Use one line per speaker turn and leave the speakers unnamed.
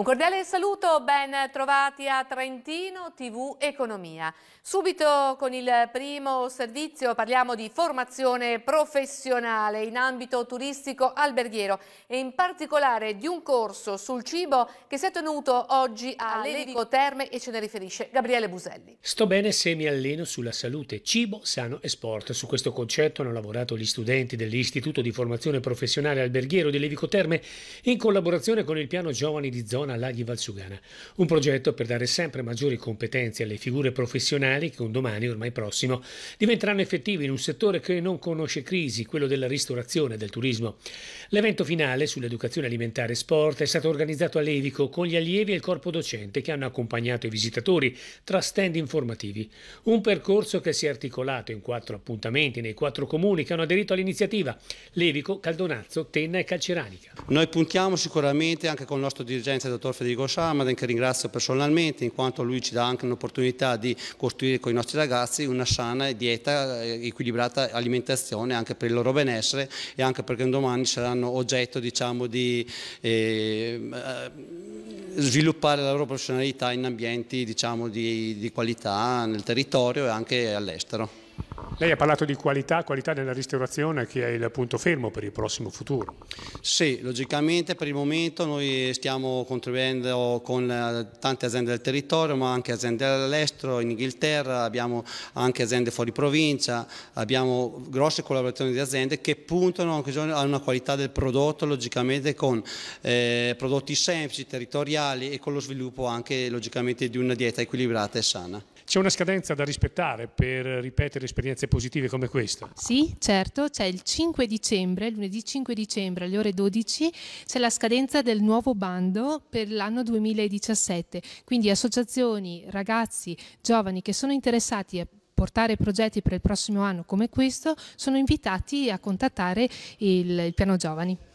Un cordiale saluto, ben trovati a Trentino TV Economia. Subito con il primo servizio parliamo di formazione professionale in ambito turistico alberghiero e in particolare di un corso sul cibo che si è tenuto oggi a Levico Terme e ce ne riferisce Gabriele
Buselli.
Sto bene se mi alleno sulla salute, cibo, sano e sport. Su questo concetto hanno lavorato gli studenti dell'Istituto di Formazione Professionale Alberghiero di Levico Terme in collaborazione con il piano Giovani di Zona zona Laghi Valsugana, un progetto per dare sempre maggiori competenze alle figure professionali che un domani ormai prossimo diventeranno effettivi in un settore che non conosce crisi, quello della ristorazione e del turismo. L'evento finale sull'educazione alimentare e sport è stato organizzato a Levico con gli allievi e il corpo docente che hanno accompagnato i visitatori tra stand informativi. Un percorso che si è articolato in quattro appuntamenti nei quattro comuni che hanno aderito all'iniziativa Levico, Caldonazzo, Tenna e Calceranica.
Noi puntiamo sicuramente anche con il nostro dirigente dottor Federico Sciamaden che ringrazio personalmente in quanto lui ci dà anche un'opportunità di costruire con i nostri ragazzi una sana dieta eh, equilibrata alimentazione anche per il loro benessere e anche perché un domani saranno oggetto diciamo, di ehm, eh, sviluppare la loro professionalità in ambienti diciamo, di, di qualità nel territorio e anche all'estero.
Lei ha parlato di qualità, qualità della
ristorazione che è il punto fermo per il prossimo futuro. Sì, logicamente per il momento noi stiamo contribuendo con eh, tante aziende del territorio ma anche aziende all'estero, in Inghilterra, abbiamo anche aziende fuori provincia, abbiamo grosse collaborazioni di aziende che puntano a una qualità del prodotto logicamente con eh, prodotti semplici, territoriali e con lo sviluppo anche logicamente di una dieta equilibrata e sana.
C'è una scadenza da rispettare per ripetere esperienze positive come questa?
Sì, certo, c'è il 5 dicembre, lunedì 5 dicembre alle ore 12, c'è la scadenza del nuovo bando per l'anno 2017, quindi associazioni, ragazzi, giovani che sono interessati a portare progetti per il prossimo anno come questo sono invitati a contattare il, il piano giovani.